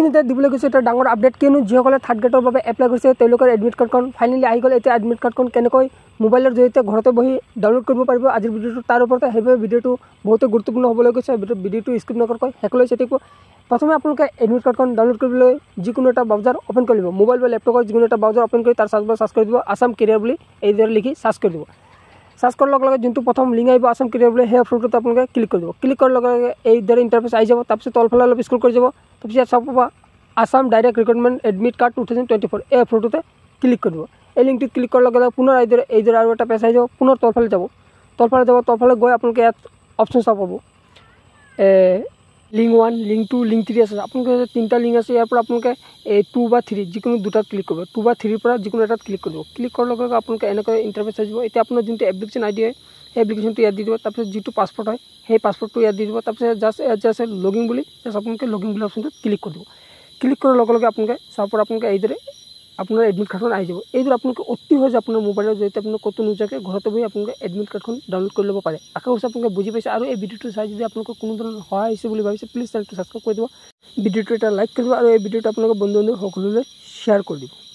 যিখিনি তাত দিবলৈ গৈছোঁ এটা ডাঙৰ আপডেট কিয়নো যিসকলে থাৰ্ড গ্ৰেডৰ বাবে এপ্লাই কৰিছে তেওঁলোকৰ এডমিট কাৰ্ডখন ফাইনেলি আহি গ'ল এতিয়া এডমিট কাৰ্ডখন কেনেকৈ মোবাইলৰ জৰিয়তে ঘৰতে বহি ডাউনলোড কৰিব পাৰিব আজিৰ ভিডিঅ'টো তাৰ ওপৰতে সেইবাবে ভিডিঅ'টো বহুতো গুৰুত্বপূৰ্ণ হ'বলৈ গৈছে ভিডিঅ'টো স্কিপ নকৰাকৈ শেষলৈ থাকিব প্ৰথমে আপোনালোকে এডমিট কাৰ্ডখন ডাউনলোড কৰিবলৈ যিকোনো এটা ব্ৰাউজাৰ অ'পেন কৰিব মোবাইল বা লেপটপৰ যিকোনো এটা ব্ৰাউজাৰ অ'পেন কৰি তাৰ চাৰ্জ বাৰ চাৰ্জ কৰি দিব আছাম কেৰিয়াৰ বুলি এইদৰে লিখি চাৰ্জ কৰি দিব চাৰ্চ কৰাৰ লগে লগে যোনটো প্ৰথম লিংক আহিব আছাম ক্ৰিকেট সেই অপশ্যনটোত আপোনালোকে ক্লিক কৰিব ক্লিক কৰাৰ লগে লগে এইদৰে ইণ্টাৰফেচ আহি যাব তাৰপিছত তলফালে অলপ স্কুল কৰি যাব তাৰপিছত ইয়াত চাব পাবা Assam direct recruitment admit card two thousand twenty four এই অপশ্যনটোতে ক্লিক কৰিব এই লিংকটোত ক্লিক কৰাৰ লগে লগে পুনৰ এইদৰে এইদৰে আৰু এটা পেছ আহি যাব পুনৰ তলফালে যাব তলফালে যাব তলফালে গৈ আপোনালোকে ইয়াত অপশ্যন চাব পাব link one link two link three আছে আপোনালোকে তিনিটা লিংক আছে ইয়াৰ পৰা আপোনালোকে এই টু বা থ্ৰী যিকোনো দুটাত ক্লিক কৰিব টু বা থ্ৰীৰ পৰা যিকোনো এটাত ক্লিক কৰিব ক্লিক কৰাৰ লগে লগে আপোনালোকে এনেকৈ ইণ্টাৰফেচ আহিব এতিয়া আপোনাৰ যোনটো এপ্লিকেশ্যন আই ডি হয় সেই এপ্লিকেশ্যনটো ইয়াত দি দিব তাৰপিছত যিটো পাছপৰ্ট হয় সেই পাছপৰ্টটো ইয়াত দি দিব তাৰপিছত জাষ্ট ইয়াত আছে লগিন বুলি জাষ্ট আপোনালোকে লগিন বুলি অপশ্যনটোত ক্লিক কৰি দিব ক্লিক কৰাৰ লগে লগে আপোনালোকে চাব পৰা আপোনালোকে এইদৰে আপোনাৰ এডমিট কাৰ্ডখন আহি যাব এইদৰে আপোনালোকে অতি সহজে আপোনাৰ মোবাইলৰ জৰিয়তে আপোনালোকে ক'তো নোযোৱাকৈ ঘৰতে বহি আপোনালোকে এডমিট কাৰ্ডখন ডাউনলোড কৰি ল'ব পাৰে আশা কৰিছোঁ আপোনালোকে বুজি পাইছে আৰু এই ভিডিঅ'টো চাই যদি আপোনালোকৰ কোনো ধৰণৰ সহায় আহিছে বুলি ভাবিছে প্লিজ চেনেলটো ছাবস্ক্ৰাইব কৰি দিব ভিডিঅ'টো এটা লাইক কৰিব আৰু এই ভিডিঅ'টো আপোনালোকৰ বন্ধু বান্ধৱ সকলোলৈ শ্বেয়াৰ কৰি দিব